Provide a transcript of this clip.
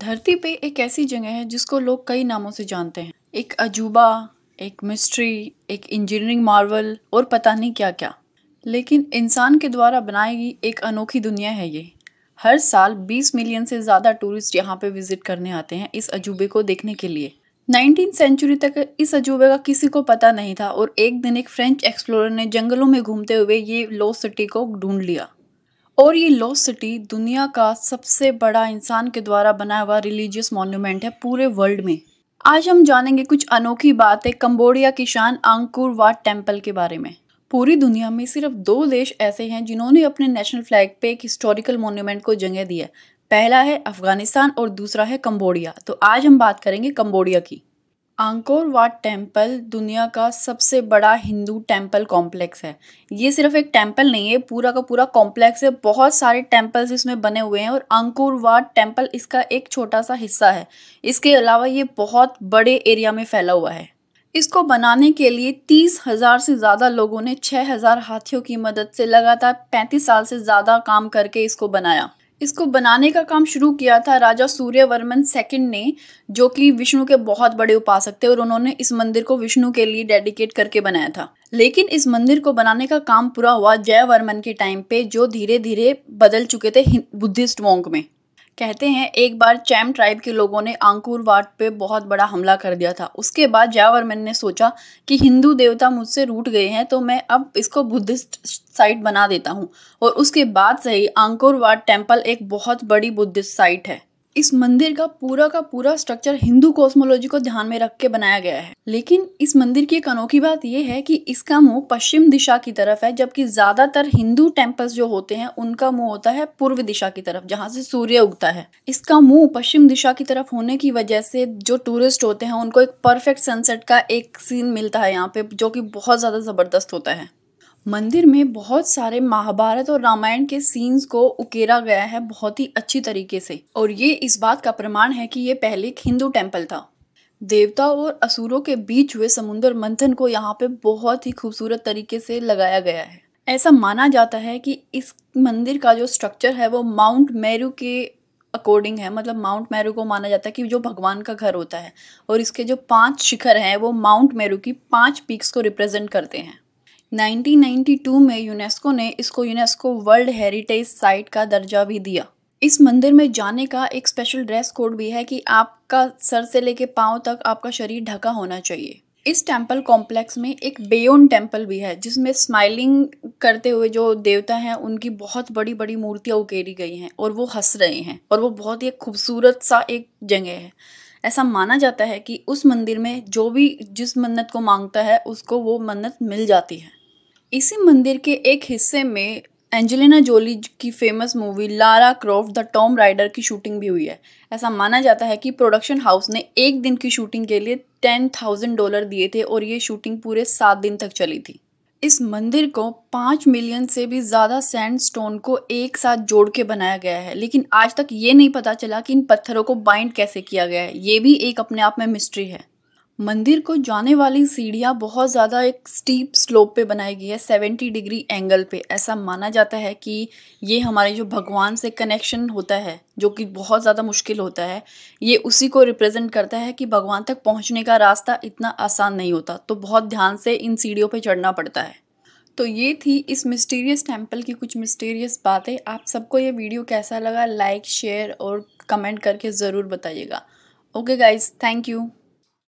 धरती पे एक ऐसी जगह है जिसको लोग कई नामों से जानते हैं एक अजूबा एक मिस्ट्री एक इंजीनियरिंग मार्वल और पता नहीं क्या क्या लेकिन इंसान के द्वारा बनाई गई एक अनोखी दुनिया है ये हर साल 20 मिलियन से ज़्यादा टूरिस्ट यहाँ पे विजिट करने आते हैं इस अजूबे को देखने के लिए नाइनटीन सेंचुरी तक इस अजूबे का किसी को पता नहीं था और एक दिन एक फ्रेंच एक्सप्लोरर ने जंगलों में घूमते हुए ये लो सिटी को ढूंढ लिया और ये लॉ सिटी दुनिया का सबसे बड़ा इंसान के द्वारा बनाया हुआ रिलीजियस मॉन्यूमेंट है पूरे वर्ल्ड में आज हम जानेंगे कुछ अनोखी बातें कंबोडिया की शान आंकुर वाट टेम्पल के बारे में पूरी दुनिया में सिर्फ दो देश ऐसे हैं जिन्होंने अपने नेशनल फ्लैग पे एक हिस्टोरिकल मोन्यूमेंट को जगह दिया है पहला है अफगानिस्तान और दूसरा है कंबोडिया तो आज हम बात करेंगे कंबोडिया की आंकोर वाट टेम्पल दुनिया का सबसे बड़ा हिंदू टेम्पल कॉम्प्लेक्स है ये सिर्फ एक टेम्पल नहीं है पूरा का पूरा कॉम्प्लेक्स है बहुत सारे टेम्पल्स इसमें बने हुए हैं और आंकोर वाट टेम्पल इसका एक छोटा सा हिस्सा है इसके अलावा ये बहुत बड़े एरिया में फैला हुआ है इसको बनाने के लिए तीस हज़ार से ज़्यादा लोगों ने छः हज़ार हाथियों की मदद से लगातार पैंतीस साल से ज़्यादा काम करके इसको बनाया इसको बनाने का काम शुरू किया था राजा सूर्यवर्मन सेकंड ने जो कि विष्णु के बहुत बड़े उपासक थे और उन्होंने इस मंदिर को विष्णु के लिए डेडिकेट करके बनाया था लेकिन इस मंदिर को बनाने का काम पूरा हुआ जयवर्मन के टाइम पे जो धीरे धीरे बदल चुके थे बुद्धिस्ट मोंग में कहते हैं एक बार चैम ट्राइब के लोगों ने वाट पे बहुत बड़ा हमला कर दिया था उसके बाद जयावर्मन ने सोचा कि हिंदू देवता मुझसे रूट गए हैं तो मैं अब इसको बुद्धिस्ट साइट बना देता हूँ और उसके बाद से ही वाट टेम्पल एक बहुत बड़ी बुद्धिस्ट साइट है इस मंदिर का पूरा का पूरा स्ट्रक्चर हिंदू कॉस्मोलॉजी को ध्यान में रख के बनाया गया है लेकिन इस मंदिर की एक अनोखी बात यह है कि इसका मुंह पश्चिम दिशा की तरफ है जबकि ज्यादातर हिंदू टेम्पल्स जो होते हैं उनका मुंह होता है पूर्व दिशा की तरफ जहाँ से सूर्य उगता है इसका मुंह पश्चिम दिशा की तरफ होने की वजह से जो टूरिस्ट होते हैं उनको एक परफेक्ट सनसेट का एक सीन मिलता है यहाँ पे जो की बहुत ज्यादा जबरदस्त होता है मंदिर में बहुत सारे महाभारत और रामायण के सीन्स को उकेरा गया है बहुत ही अच्छी तरीके से और ये इस बात का प्रमाण है कि ये पहले एक हिंदू टेम्पल था देवता और असुरों के बीच हुए समुद्र मंथन को यहाँ पे बहुत ही खूबसूरत तरीके से लगाया गया है ऐसा माना जाता है कि इस मंदिर का जो स्ट्रक्चर है वो माउंट मेरू के अकॉर्डिंग है मतलब माउंट मेरू को माना जाता है कि जो भगवान का घर होता है और इसके जो पांच शिखर हैं वो माउंट मेरू की पांच पीक्स को रिप्रेजेंट करते हैं 1992 में यूनेस्को ने इसको यूनेस्को वर्ल्ड हेरिटेज साइट का दर्जा भी दिया इस मंदिर में जाने का एक स्पेशल ड्रेस कोड भी है कि आपका सर से लेके पाँव तक आपका शरीर ढका होना चाहिए इस टेम्पल कॉम्प्लेक्स में एक बेयोन टेम्पल भी है जिसमें स्माइलिंग करते हुए जो देवता हैं उनकी बहुत बड़ी बड़ी मूर्तियाँ उकेरी गई हैं और वो हंस रहे हैं और वो बहुत ही खूबसूरत सा एक जगह है ऐसा माना जाता है कि उस मंदिर में जो भी जिस मन्नत को मांगता है उसको वो मन्नत मिल जाती है इसी मंदिर के एक हिस्से में एंजेलिना जोली की famous movie Lara Croft the Tomb Raider की शूटिंग भी हुई है ऐसा माना जाता है कि प्रोडक्शन हाउस ने एक दिन की शूटिंग के लिए टेन थाउजेंड डॉलर दिए थे और ये शूटिंग पूरे सात दिन तक चली थी इस मंदिर को पाँच मिलियन से भी ज़्यादा सैंड स्टोन को एक साथ जोड़ के बनाया गया है लेकिन आज तक ये नहीं पता चला कि इन पत्थरों को बाइंड कैसे किया गया है ये भी एक अपने आप में मिस्ट्री है मंदिर को जाने वाली सीढ़ियाँ बहुत ज़्यादा एक स्टीप स्लोप पे बनाई गई है सेवेंटी डिग्री एंगल पे ऐसा माना जाता है कि ये हमारे जो भगवान से कनेक्शन होता है जो कि बहुत ज़्यादा मुश्किल होता है ये उसी को रिप्रेजेंट करता है कि भगवान तक पहुँचने का रास्ता इतना आसान नहीं होता तो बहुत ध्यान से इन सीढ़ियों पर चढ़ना पड़ता है तो ये थी इस मिस्टीरियस टेम्पल की कुछ मिस्टीरियस बातें आप सबको ये वीडियो कैसा लगा लाइक शेयर और कमेंट करके ज़रूर बताइएगा ओके गाइज थैंक यू